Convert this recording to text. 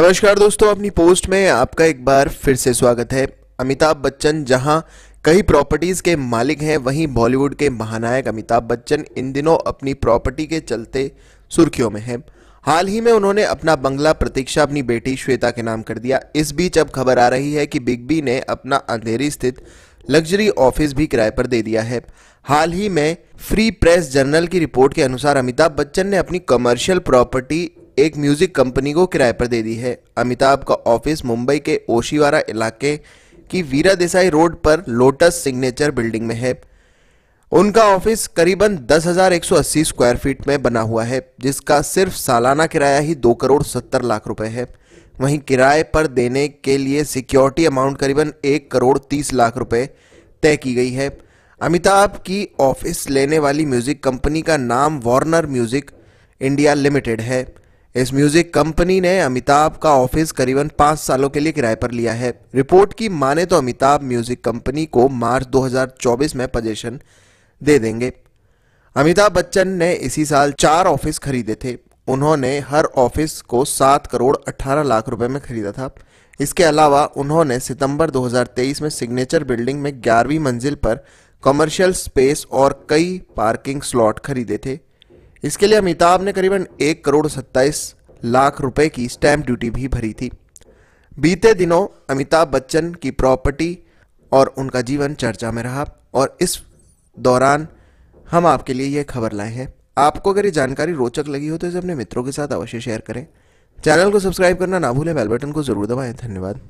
नमस्कार दोस्तों अपनी पोस्ट में आपका एक बार फिर से स्वागत है अमिताभ बच्चन जहां कई प्रॉपर्टीज़ के मालिक हैं वहीं बॉलीवुड के महानायक अमिताभ बच्चन इन दिनों अपनी प्रॉपर्टी के चलते सुर्खियों में हैं हाल ही में उन्होंने अपना बंगला प्रतीक्षा अपनी बेटी श्वेता के नाम कर दिया इस बीच अब खबर आ रही है कि बिग बी ने अपना अंधेरी स्थित लग्जरी ऑफिस भी किराए पर दे दिया है हाल ही में फ्री प्रेस जर्नल की रिपोर्ट के अनुसार अमिताभ बच्चन ने अपनी कमर्शियल प्रॉपर्टी एक म्यूजिक कंपनी को किराए पर दे दी है अमिताभ का ऑफिस मुंबई के ओशीवारा इलाके की वीरा देसाई रोड पर लोटस सिग्नेचर बिल्डिंग में है उनका ऑफिस करीबन 10,180 स्क्वायर फीट में बना हुआ है जिसका सिर्फ सालाना किराया ही दो करोड़ सत्तर लाख रुपए है वहीं किराए पर देने के लिए सिक्योरिटी अमाउंट करीबन एक करोड़ तीस लाख रुपए तय की गई है अमिताभ की ऑफिस लेने वाली म्यूजिक कंपनी का नाम वार्नर म्यूजिक इंडिया लिमिटेड है इस म्यूजिक कंपनी ने अमिताभ का ऑफिस करीबन पांच सालों के लिए किराए पर लिया है रिपोर्ट की माने तो अमिताभ म्यूजिक कंपनी को मार्च 2024 में पोजेशन दे देंगे अमिताभ बच्चन ने इसी साल चार ऑफिस खरीदे थे उन्होंने हर ऑफिस को सात करोड़ अठारह लाख रुपए में खरीदा था इसके अलावा उन्होंने सितंबर 2023 में सिग्नेचर बिल्डिंग में ग्यारहवीं मंजिल पर कमर्शियल स्पेस और कई पार्किंग स्लॉट खरीदे थे इसके लिए अमिताभ ने करीबन एक करोड़ सत्ताईस लाख रुपए की स्टैंप ड्यूटी भी भरी थी बीते दिनों अमिताभ बच्चन की प्रॉपर्टी और उनका जीवन चर्चा में रहा और इस दौरान हम आपके लिए यह खबर लाए हैं आपको अगर ये जानकारी रोचक लगी हो तो इसे अपने मित्रों के साथ अवश्य शेयर करें चैनल को सब्सक्राइब करना ना भूलें बेल बटन को जरूर दबाएं धन्यवाद